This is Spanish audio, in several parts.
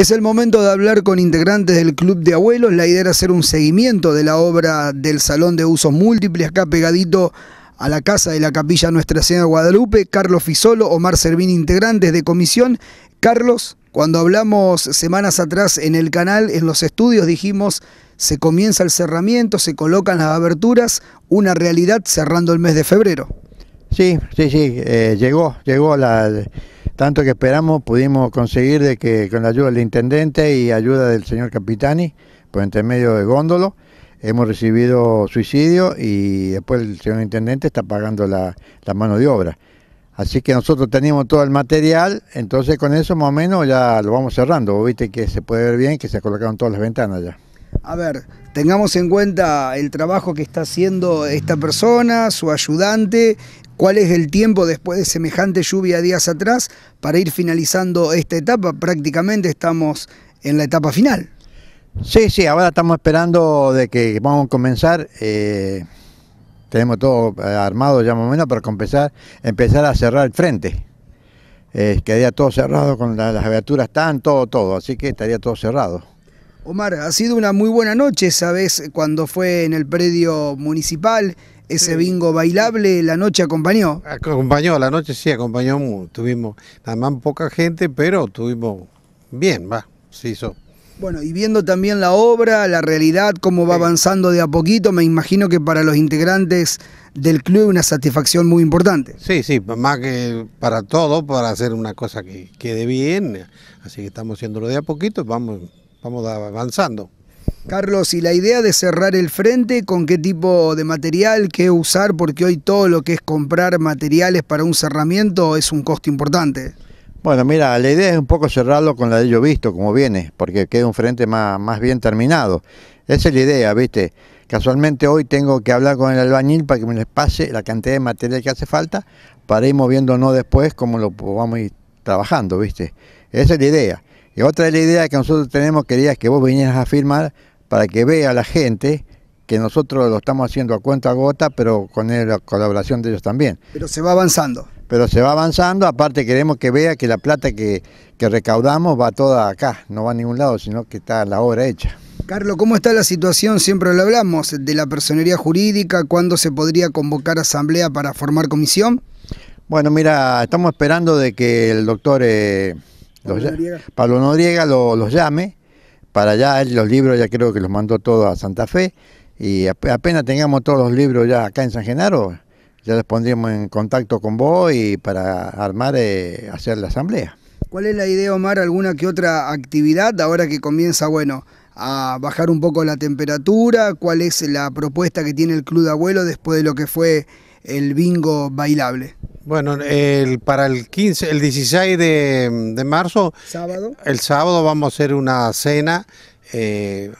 Es el momento de hablar con integrantes del Club de Abuelos. La idea era hacer un seguimiento de la obra del Salón de Usos Múltiples, acá pegadito a la casa de la capilla Nuestra Señora de Guadalupe. Carlos Fisolo, Omar Servín, integrantes de comisión. Carlos, cuando hablamos semanas atrás en el canal, en los estudios, dijimos se comienza el cerramiento, se colocan las aberturas, una realidad cerrando el mes de febrero. Sí, sí, sí, eh, llegó, llegó la tanto que esperamos pudimos conseguir de que con la ayuda del intendente y ayuda del señor Capitani, por medio de Góndolo, hemos recibido suicidio y después el señor intendente está pagando la, mano de obra. Así que nosotros teníamos todo el material, entonces con eso más o menos ya lo vamos cerrando. Viste que se puede ver bien que se colocaron todas las ventanas ya. A ver, tengamos en cuenta el trabajo que está haciendo esta persona, su ayudante, ¿Cuál es el tiempo después de semejante lluvia días atrás para ir finalizando esta etapa? Prácticamente estamos en la etapa final. Sí, sí, ahora estamos esperando de que vamos a comenzar. Eh, tenemos todo eh, armado ya más o menos para comenzar, empezar a cerrar el frente. Eh, quedaría todo cerrado con las aberturas, tan todo, todo, así que estaría todo cerrado. Omar, ha sido una muy buena noche, ¿sabes? Cuando fue en el predio municipal, ese bingo bailable, la noche acompañó. Acompañó, la noche sí acompañó mucho. Tuvimos, además, poca gente, pero tuvimos bien, va, se hizo. Bueno, y viendo también la obra, la realidad, cómo va avanzando de a poquito, me imagino que para los integrantes del club una satisfacción muy importante. Sí, sí, más que para todo, para hacer una cosa que quede bien, así que estamos haciéndolo de a poquito, vamos vamos avanzando. Carlos, y la idea de cerrar el frente, ¿con qué tipo de material, qué usar? Porque hoy todo lo que es comprar materiales para un cerramiento es un costo importante. Bueno, mira, la idea es un poco cerrarlo con la de yo visto, como viene, porque queda un frente más, más bien terminado. Esa es la idea, ¿viste? Casualmente hoy tengo que hablar con el albañil para que me les pase la cantidad de material que hace falta para ir moviéndonos después como lo vamos a ir trabajando, ¿viste? Esa es la idea otra de las ideas que nosotros tenemos quería que vos vinieras a firmar para que vea la gente que nosotros lo estamos haciendo a cuenta gota, pero con la colaboración de ellos también. Pero se va avanzando. Pero se va avanzando, aparte queremos que vea que la plata que, recaudamos va toda acá, no va a ningún lado, sino que está la obra hecha. Carlos, ¿cómo está la situación? Siempre lo hablamos, de la personería jurídica, ¿cuándo se podría convocar asamblea para formar comisión? Bueno, mira, estamos esperando de que el doctor... Eh, Pablo los, los llame para allá, él los libros ya creo que los mandó todos a Santa Fe y apenas tengamos todos los libros ya acá en San Genaro, ya les pondríamos en contacto con vos y para armar, eh, hacer la asamblea. ¿Cuál es la idea, Omar? ¿Alguna que otra actividad ahora que comienza, bueno, a bajar un poco la temperatura? ¿Cuál es la propuesta que tiene el Club de Abuelo después de lo que fue el bingo bailable? Bueno, el, para el 15, el 16 de, de marzo, ¿Sábado? el sábado vamos a hacer una cena eh,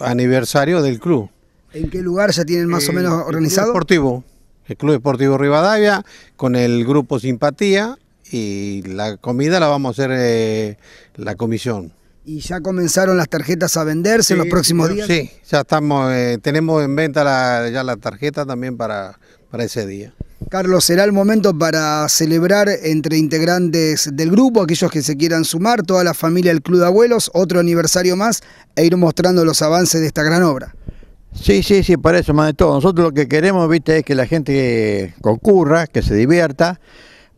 aniversario del club. ¿En qué lugar ya tienen más o eh, menos organizado? El club deportivo, el Club Rivadavia, con el grupo Simpatía y la comida la vamos a hacer eh, la comisión. ¿Y ya comenzaron las tarjetas a venderse en los próximos días? Sí, ya estamos, tenemos en venta ya la tarjeta también para para ese día. Carlos, será el momento para celebrar entre integrantes del grupo, aquellos que se quieran sumar, toda la familia del Club de Abuelos, otro aniversario más e ir mostrando los avances de esta gran obra. Sí, sí, sí, para eso más de todo. Nosotros lo que queremos, viste, es que la gente concurra, que se divierta,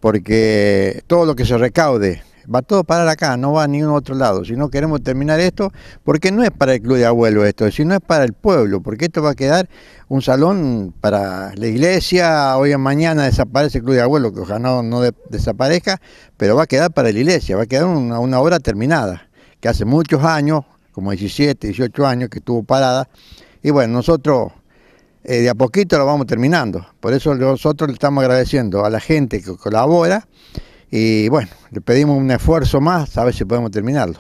porque todo lo que se recaude Va todo parar acá, no va a ningún otro lado. Si no queremos terminar esto, porque no es para el club de abuelo esto, sino es para el pueblo, porque esto va a quedar un salón para la iglesia. Hoy en mañana desaparece el club de abuelo, que ojalá no, desaparezca, pero va a quedar para la iglesia, va a quedar una, obra terminada, que hace muchos años, como 17, 18 años que estuvo parada. Y bueno, nosotros eh, de a poquito lo vamos terminando. Por eso nosotros le estamos agradeciendo a la gente que colabora y bueno, le pedimos un esfuerzo más, a ver si podemos terminarlo.